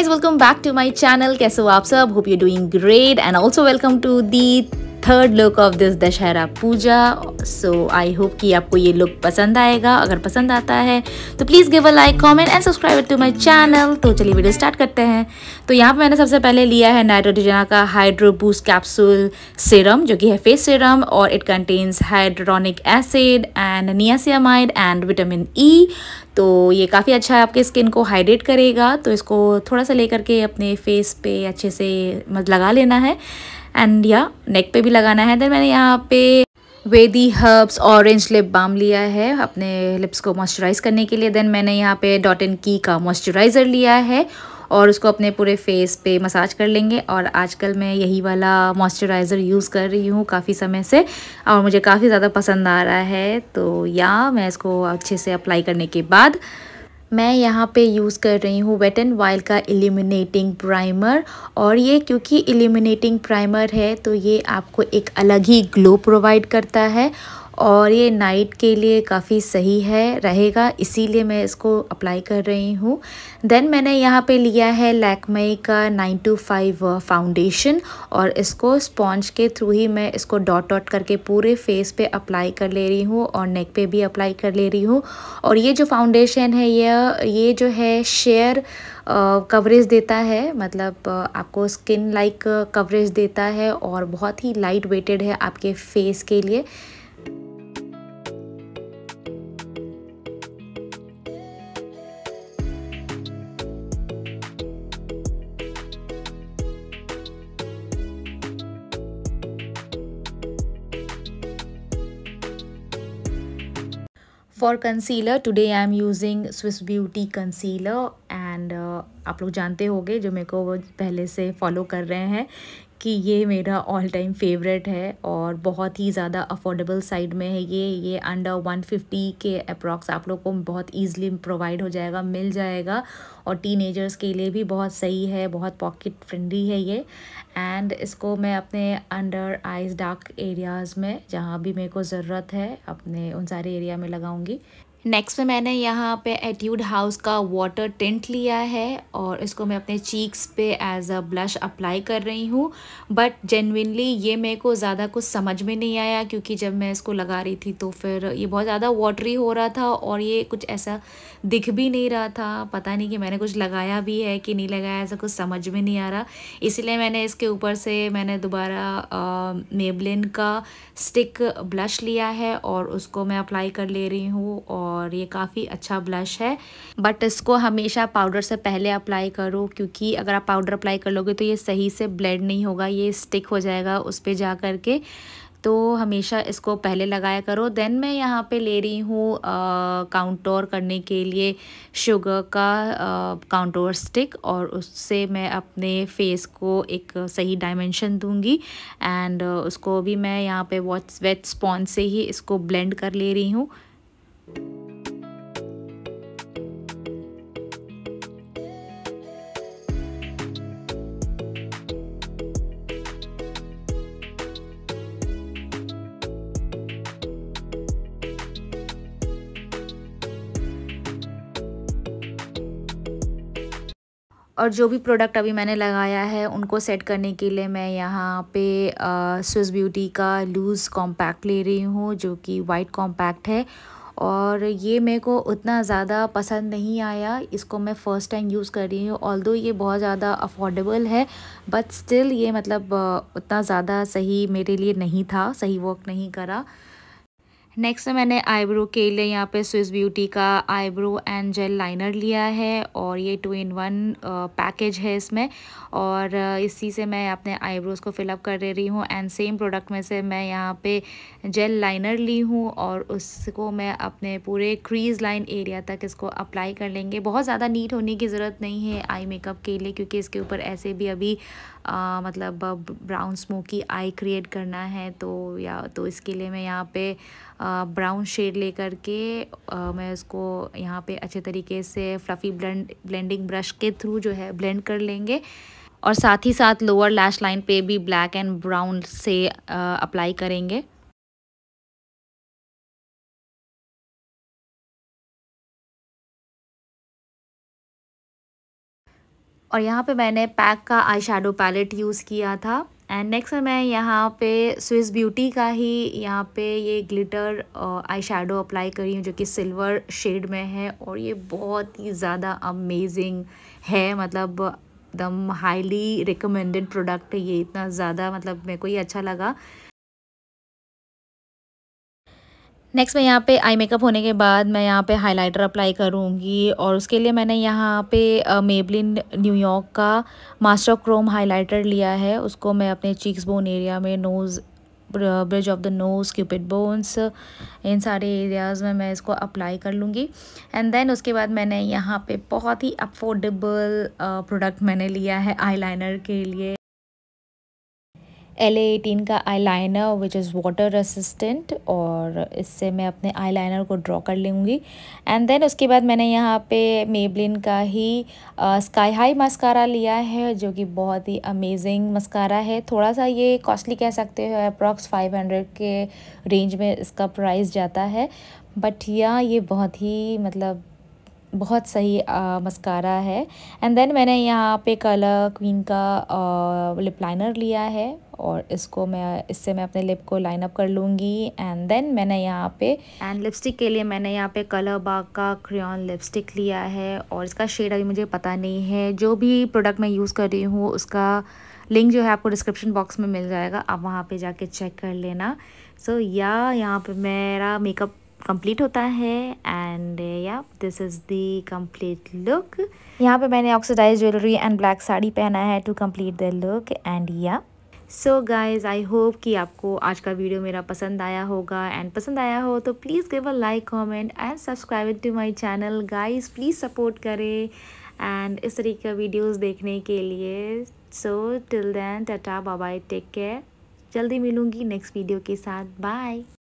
guys welcome back to my channel कैसे हो आप hope you're doing great and also welcome to the third look of this Dussehra puja so I hope कि आपको ये look पसंद आएगा अगर पसंद आता है तो please give a like comment and subscribe to my channel तो चलिए वीडियो स्टार्ट करते हैं तो यहाँ पर मैंने सबसे पहले लिया है नाइट्रोडिजना का हाइड्रोबूस कैप्सूल सीरम जो कि है फेस सीरम और it contains hyaluronic acid and niacinamide and vitamin E तो ये काफ़ी अच्छा है आपके स्किन को हाइड्रेट करेगा तो इसको थोड़ा सा लेकर के अपने फेस पे अच्छे से मतलब लगा लेना है एंड या नेक पे भी लगाना है देन मैंने यहाँ पे वेदी हर्ब्स ऑरेंज लिप बाम लिया है अपने लिप्स को मॉइस्चराइज करने के लिए देन मैंने यहाँ पे डॉट एन की का मॉइस्चराइज़र लिया है और उसको अपने पूरे फेस पे मसाज कर लेंगे और आजकल मैं यही वाला मॉइस्चराइज़र यूज़ कर रही हूँ काफ़ी समय से और मुझे काफ़ी ज़्यादा पसंद आ रहा है तो या मैं इसको अच्छे से अप्लाई करने के बाद मैं यहाँ पे यूज़ कर रही हूँ वेट एंड वाइल्ड का इलिमिनेटिंग प्राइमर और ये क्योंकि इलिमिनेटिंग प्राइमर है तो ये आपको एक अलग ही ग्लो प्रोवाइड करता है और ये नाइट के लिए काफ़ी सही है रहेगा इसीलिए मैं इसको अप्लाई कर रही हूँ देन मैंने यहाँ पे लिया है लैकमे का नाइन टू फाइव फाउंडेशन और इसको स्पॉन्ज के थ्रू ही मैं इसको डॉट डॉट करके पूरे फेस पे अप्लाई कर ले रही हूँ और नेक पे भी अप्लाई कर ले रही हूँ और ये जो फाउंडेशन है ये ये जो है शेयर कवरेज देता है मतलब आपको स्किन लाइक कवरेज देता है और बहुत ही लाइट वेटेड है आपके फेस के लिए for concealer today I am using Swiss Beauty concealer and आप लोग जानते होंगे जो मेरे को वो पहले से फॉलो कर रहे हैं कि ये मेरा ऑल टाइम फेवरेट है और बहुत ही ज़्यादा अफोर्डेबल साइड में है ये ये अंडर 150 के अप्रॉक्स आप लोग को बहुत ईजिली प्रोवाइड हो जाएगा मिल जाएगा और टीनेजर्स के लिए भी बहुत सही है बहुत पॉकेट फ्रेंडली है ये एंड इसको मैं अपने अंडर आइज डार्क एरियाज़ में जहाँ भी मेरे को ज़रूरत है अपने उन सारे एरिया में लगाऊँगी नेक्स्ट में मैंने यहाँ पे एट्यूड हाउस का वाटर टेंट लिया है और इसको मैं अपने चीक्स पे एज अ ब्लश अप्लाई कर रही हूँ बट जेनविनली ये मेरे को ज़्यादा कुछ समझ में नहीं आया क्योंकि जब मैं इसको लगा रही थी तो फिर ये बहुत ज़्यादा वाटरी हो रहा था और ये कुछ ऐसा दिख भी नहीं रहा था पता नहीं कि मैंने कुछ लगाया भी है कि नहीं लगाया ऐसा कुछ समझ में नहीं आ रहा इसलिए मैंने इसके ऊपर से मैंने दोबारा मेबलिन का स्टिक ब्लश लिया है और उसको मैं अप्लाई कर ले रही हूँ और और ये काफ़ी अच्छा ब्लश है बट इसको हमेशा पाउडर से पहले अप्लाई करो क्योंकि अगर आप पाउडर अप्लाई कर लोगे तो ये सही से ब्लेंड नहीं होगा ये स्टिक हो जाएगा उस पर जा कर के तो हमेशा इसको पहले लगाया करो देन मैं यहाँ पे ले रही हूँ काउंटोर करने के लिए शुगर का काउंटोर स्टिक और उससे मैं अपने फेस को एक सही डायमेंशन दूँगी एंड उसको भी मैं यहाँ पे वॉट वेट स्पॉन्ज से ही इसको ब्लेंड कर ले रही हूँ और जो भी प्रोडक्ट अभी मैंने लगाया है उनको सेट करने के लिए मैं यहाँ पे स्विस ब्यूटी का लूज़ कॉम्पैक्ट ले रही हूँ जो कि वाइट कॉम्पैक्ट है और ये मेरे को उतना ज़्यादा पसंद नहीं आया इसको मैं फ़र्स्ट टाइम यूज़ कर रही हूँ ऑल दो ये बहुत ज़्यादा अफोर्डेबल है बट स्टिल ये मतलब उतना ज़्यादा सही मेरे लिए नहीं था सही वर्क नहीं करा नेक्स्ट मैंने आईब्रो के लिए यहाँ पे स्विस ब्यूटी का आईब्रो एंड जेल लाइनर लिया है और ये टू इन वन पैकेज है इसमें और इसी से मैं अपने आईब्रोज़ को फिलअप कर दे रही हूँ एंड सेम प्रोडक्ट में से मैं यहाँ पे जेल लाइनर ली हूँ और उसको मैं अपने पूरे क्रीज लाइन एरिया तक इसको अप्लाई कर लेंगे बहुत ज़्यादा नीट होने की ज़रूरत नहीं है आई मेकअप के लिए क्योंकि इसके ऊपर ऐसे भी अभी आ, मतलब ब्राउन स्मोकी आई क्रिएट करना है तो या तो इसके लिए मैं यहाँ पर ब्राउन शेड ले के मैं उसको यहाँ पे अच्छे तरीके से फ्लफ़ी ब्लेंड ब्लेंडिंग ब्रश के थ्रू जो है ब्लेंड कर लेंगे और साथ ही साथ लोअर लैश लाइन पे भी ब्लैक एंड ब्राउन से अप्लाई करेंगे और यहाँ पे मैंने पैक का आई पैलेट यूज़ किया था एंड नेक्स्ट मैं यहाँ पे स्विस ब्यूटी का ही यहाँ पे ये ग्लिटर आई शेडो अप्लाई करी हूँ जो कि सिल्वर शेड में है और ये बहुत ही ज़्यादा अमेजिंग है मतलब एकदम हाईली रिकमेंडेड प्रोडक्ट है ये इतना ज़्यादा मतलब मेरे को ये अच्छा लगा नेक्स्ट मैं यहाँ पे आई मेकअप होने के बाद मैं यहाँ पे हाइलाइटर अप्लाई करूँगी और उसके लिए मैंने यहाँ पे मेबलिन न्यूयॉर्क का मास्टर क्रोम हाइलाइटर लिया है उसको मैं अपने चीक्स बोन एरिया में nose bridge of the nose cupid bones इन सारे एरियाज़ में मैं इसको अप्लाई कर लूँगी एंड देन उसके बाद मैंने यहाँ पर बहुत ही अफोर्डेबल प्रोडक्ट मैंने लिया है आई के लिए एल एटीन का eye liner which is water resistant और इससे मैं अपने आई लाइनर को ड्रॉ कर लूँगी एंड देन उसके बाद मैंने यहाँ पे मेबलिन का ही स्काई हाई मस्कारा लिया है जो कि बहुत ही अमेजिंग मस्कारा है थोड़ा सा ये कॉस्टली कह सकते हो अप्रॉक्स फाइव हंड्रेड के रेंज में इसका प्राइस जाता है बट या ये बहुत ही मतलब बहुत सही मस्कारा है एंड देन मैंने यहाँ पे कलर क्वीन का लिप लाइनर लिया है और इसको मैं इससे मैं अपने लिप को लाइन अप कर लूँगी एंड देन मैंने यहाँ पे एंड लिपस्टिक के लिए मैंने यहाँ पे कलर बाग का क्रियॉन लिपस्टिक लिया है और इसका शेड अभी मुझे पता नहीं है जो भी प्रोडक्ट मैं यूज़ कर रही हूँ उसका लिंक जो है आपको डिस्क्रिप्शन बॉक्स में मिल जाएगा आप वहाँ पर जाके चेक कर लेना सो so, या yeah, यहाँ पर मेरा मेकअप कंप्लीट होता है and yeah this is the complete look यहाँ पे मैंने oxidised jewellery and black sari पहना है to complete the look and yeah so guys I hope कि आपको आज का वीडियो मेरा पसंद आया होगा एंड पसंद आया हो तो please give a like comment and subscribe to my channel guys please support करें एंड इस तरीके का वीडियोज़ देखने के लिए so till then tata bye take care जल्दी मिलूँगी नेक्स्ट वीडियो के साथ बाय